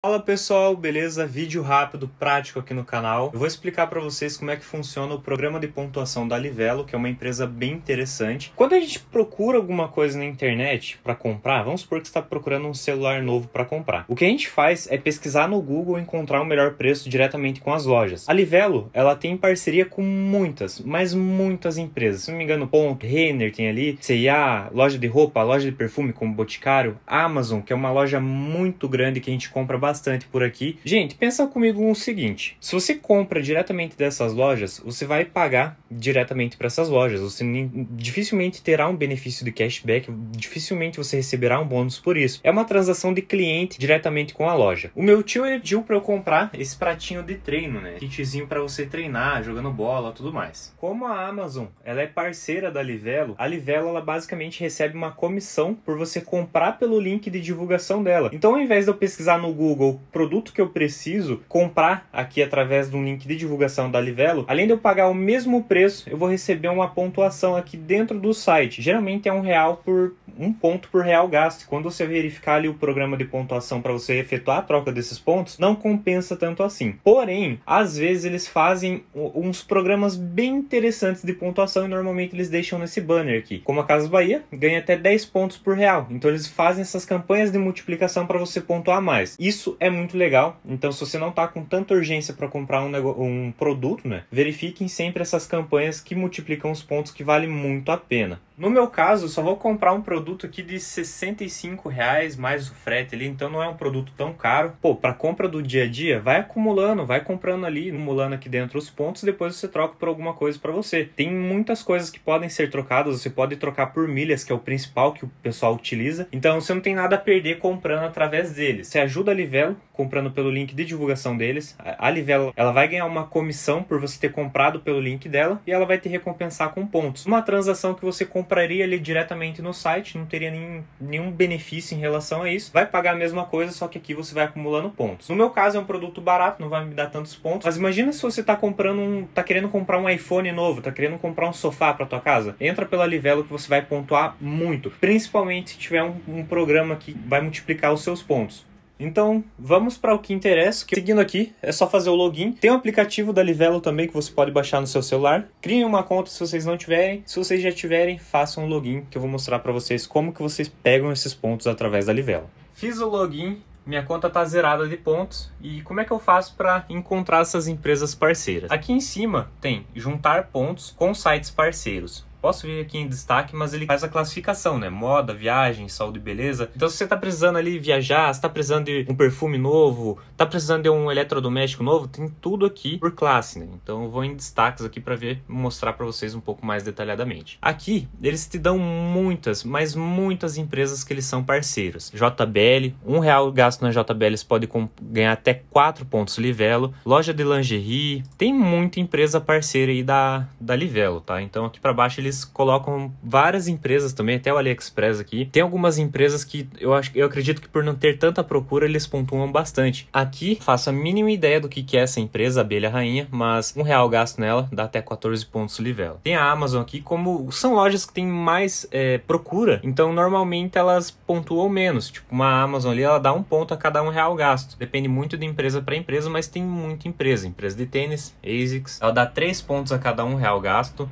Fala pessoal, beleza? Vídeo rápido, prático aqui no canal. Eu vou explicar para vocês como é que funciona o programa de pontuação da Livelo, que é uma empresa bem interessante. Quando a gente procura alguma coisa na internet para comprar, vamos supor que está procurando um celular novo para comprar. O que a gente faz é pesquisar no Google e encontrar o melhor preço diretamente com as lojas. A Livelo, ela tem parceria com muitas, mas muitas empresas. Se não me engano, Ponto, Renner tem ali, C&A, loja de roupa, loja de perfume como Boticário, Amazon, que é uma loja muito grande que a gente compra bastante por aqui. Gente, pensa comigo o seguinte: se você compra diretamente dessas lojas, você vai pagar diretamente para essas lojas. Você dificilmente terá um benefício de cashback, dificilmente você receberá um bônus por isso. É uma transação de cliente diretamente com a loja. O meu tio pediu para eu comprar esse pratinho de treino, né? Kitzinho para você treinar, jogando bola, tudo mais. Como a Amazon, ela é parceira da Livelo, a Livelo ela basicamente recebe uma comissão por você comprar pelo link de divulgação dela. Então, ao invés de eu pesquisar no Google o produto que eu preciso comprar aqui através de um link de divulgação da Livelo, além de eu pagar o mesmo preço, eu vou receber uma pontuação aqui dentro do site. Geralmente é um real por um ponto por real gasto. Quando você verificar ali o programa de pontuação para você efetuar a troca desses pontos, não compensa tanto assim. Porém, às vezes eles fazem uns programas bem interessantes de pontuação e normalmente eles deixam nesse banner aqui. Como a Casa Bahia, ganha até 10 pontos por real. Então eles fazem essas campanhas de multiplicação para você pontuar mais. Isso é muito legal. Então se você não está com tanta urgência para comprar um, um produto, né, verifiquem sempre essas campanhas que multiplicam os pontos que vale muito a pena. No meu caso, só vou comprar um produto aqui de 65 reais mais o frete ali, então não é um produto tão caro. Pô, para compra do dia a dia, vai acumulando, vai comprando ali, acumulando aqui dentro os pontos, depois você troca por alguma coisa para você. Tem muitas coisas que podem ser trocadas, você pode trocar por milhas, que é o principal que o pessoal utiliza. Então você não tem nada a perder comprando através deles. Você ajuda a Livelo comprando pelo link de divulgação deles. A Livelo, ela vai ganhar uma comissão por você ter comprado pelo link dela e ela vai te recompensar com pontos. Uma transação que você comprou compraria ele diretamente no site, não teria nenhum, nenhum benefício em relação a isso. Vai pagar a mesma coisa, só que aqui você vai acumulando pontos. No meu caso é um produto barato, não vai me dar tantos pontos. Mas imagina se você tá comprando um, tá querendo comprar um iPhone novo, tá querendo comprar um sofá para tua casa. Entra pela Livelo que você vai pontuar muito, principalmente se tiver um, um programa que vai multiplicar os seus pontos. Então, vamos para o que interessa. Que... Seguindo aqui, é só fazer o login. Tem um aplicativo da Livelo também que você pode baixar no seu celular. Criem uma conta se vocês não tiverem. Se vocês já tiverem, façam um login que eu vou mostrar para vocês como que vocês pegam esses pontos através da Livelo. Fiz o login, minha conta tá zerada de pontos e como é que eu faço para encontrar essas empresas parceiras? Aqui em cima tem juntar pontos com sites parceiros posso vir aqui em destaque, mas ele faz a classificação, né? Moda, viagem, saúde e beleza. Então, se você tá precisando ali viajar, se tá precisando de um perfume novo, tá precisando de um eletrodoméstico novo, tem tudo aqui por classe, né? Então, eu vou em destaques aqui para ver, mostrar para vocês um pouco mais detalhadamente. Aqui, eles te dão muitas, mas muitas empresas que eles são parceiros. JBL, um real gasto na JBL, você pode ganhar até 4 pontos Livelo. Loja de lingerie, tem muita empresa parceira aí da, da Livelo, tá? Então, aqui para baixo eles eles colocam várias empresas também, até o AliExpress aqui. Tem algumas empresas que eu, acho, eu acredito que por não ter tanta procura, eles pontuam bastante. Aqui, faço a mínima ideia do que, é essa empresa, Abelha Rainha, mas um real gasto nela dá até 14 pontos livela. Tem a Amazon aqui, como são lojas que tem mais é, procura, então normalmente elas pontuam menos. Tipo, uma Amazon ali, ela dá um ponto a cada um real gasto. Depende muito de empresa para empresa, mas tem muita empresa. Empresa de tênis, ASICS, ela dá 3 pontos a cada um real gasto.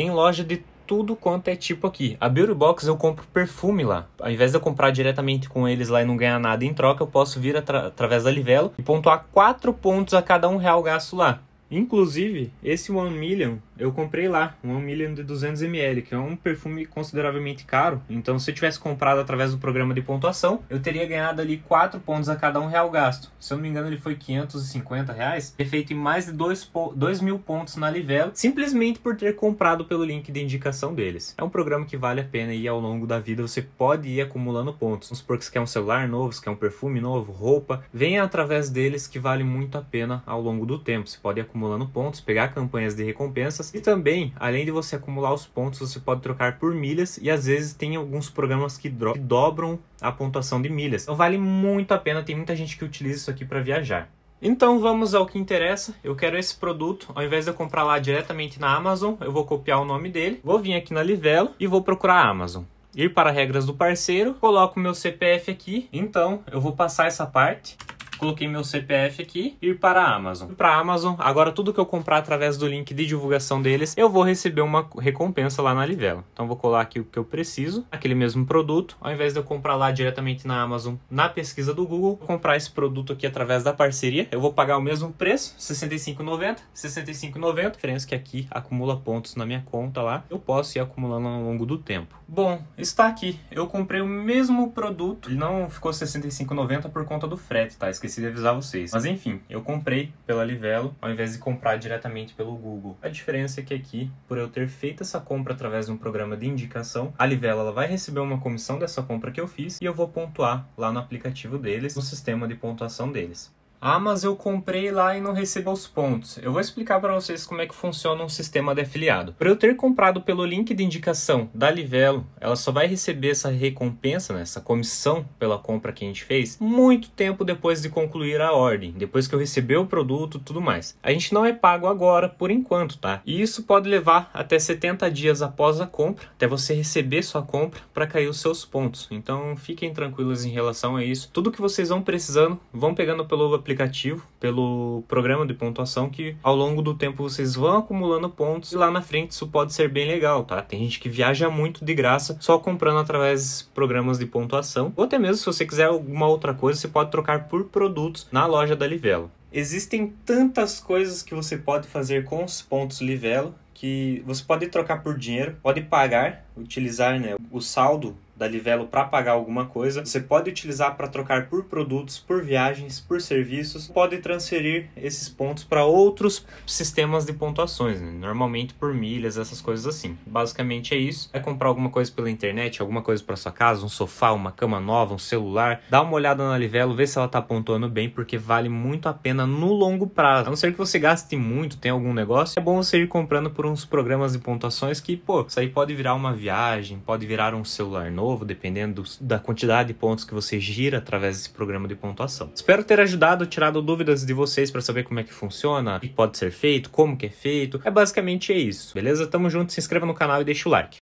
Tem loja de tudo quanto é tipo aqui. A Beauty Box eu compro perfume lá. Ao invés de eu comprar diretamente com eles lá e não ganhar nada em troca, eu posso vir atra através da Livelo e pontuar 4 pontos a cada um real gasto lá. Inclusive, esse One Million eu comprei lá, um One Million de 200ml, que é um perfume consideravelmente caro. Então, se eu tivesse comprado através do programa de pontuação, eu teria ganhado ali 4 pontos a cada um real gasto. Se eu não me engano, ele foi 550 reais. É feito em mais de 2, 2 mil pontos na Livelo, simplesmente por ter comprado pelo link de indicação deles. É um programa que vale a pena ir ao longo da vida você pode ir acumulando pontos. Vamos supor que você quer um celular novo, você quer um perfume novo, roupa. Venha através deles que vale muito a pena ao longo do tempo. Você pode acumular acumulando pontos, pegar campanhas de recompensas e também, além de você acumular os pontos, você pode trocar por milhas e às vezes tem alguns programas que, que dobram a pontuação de milhas. Então vale muito a pena, tem muita gente que utiliza isso aqui para viajar. Então vamos ao que interessa. Eu quero esse produto, ao invés de eu comprar lá diretamente na Amazon, eu vou copiar o nome dele, vou vir aqui na Livelo e vou procurar a Amazon. Ir para regras do parceiro, coloco meu CPF aqui. Então eu vou passar essa parte coloquei meu CPF aqui e ir para a Amazon. Para a Amazon, agora tudo que eu comprar através do link de divulgação deles, eu vou receber uma recompensa lá na Livelo. Então vou colar aqui o que eu preciso, aquele mesmo produto, ao invés de eu comprar lá diretamente na Amazon, na pesquisa do Google, vou comprar esse produto aqui através da parceria, eu vou pagar o mesmo preço, 65,90, 65,90, a diferença que aqui acumula pontos na minha conta lá, eu posso ir acumulando ao longo do tempo. Bom, está aqui. Eu comprei o mesmo produto, ele não ficou 65,90 por conta do frete, tá? Esqueci esqueci de avisar vocês. Mas enfim, eu comprei pela Livelo ao invés de comprar diretamente pelo Google. A diferença é que aqui, por eu ter feito essa compra através de um programa de indicação, a Livelo ela vai receber uma comissão dessa compra que eu fiz e eu vou pontuar lá no aplicativo deles, no sistema de pontuação deles. Ah, mas eu comprei lá e não recebo os pontos. Eu vou explicar para vocês como é que funciona um sistema de afiliado. Para eu ter comprado pelo link de indicação da Livelo, ela só vai receber essa recompensa, né, essa comissão pela compra que a gente fez, muito tempo depois de concluir a ordem, depois que eu receber o produto e tudo mais. A gente não é pago agora, por enquanto, tá? E isso pode levar até 70 dias após a compra, até você receber sua compra, para cair os seus pontos. Então fiquem tranquilos em relação a isso. Tudo que vocês vão precisando, vão pegando pelo aplicativo aplicativo, pelo programa de pontuação, que ao longo do tempo vocês vão acumulando pontos e lá na frente isso pode ser bem legal, tá? Tem gente que viaja muito de graça só comprando através de programas de pontuação. Ou até mesmo se você quiser alguma outra coisa, você pode trocar por produtos na loja da Livelo. Existem tantas coisas que você pode fazer com os pontos Livelo que você pode trocar por dinheiro, pode pagar, utilizar né, o saldo da Livelo para pagar alguma coisa. Você pode utilizar para trocar por produtos, por viagens, por serviços. Pode transferir esses pontos para outros sistemas de pontuações, né? normalmente por milhas, essas coisas assim. Basicamente é isso. É comprar alguma coisa pela internet, alguma coisa para sua casa, um sofá, uma cama nova, um celular. Dá uma olhada na Livelo, vê se ela está pontuando bem, porque vale muito a pena no longo prazo. A não ser que você gaste muito, tenha algum negócio, é bom você ir comprando por uns programas de pontuações que, pô, isso aí pode virar uma viagem, pode virar um celular novo novo, dependendo da quantidade de pontos que você gira através desse programa de pontuação. Espero ter ajudado, tirado dúvidas de vocês para saber como é que funciona, o que pode ser feito, como que é feito. É basicamente isso, beleza? Tamo junto, se inscreva no canal e deixa o like.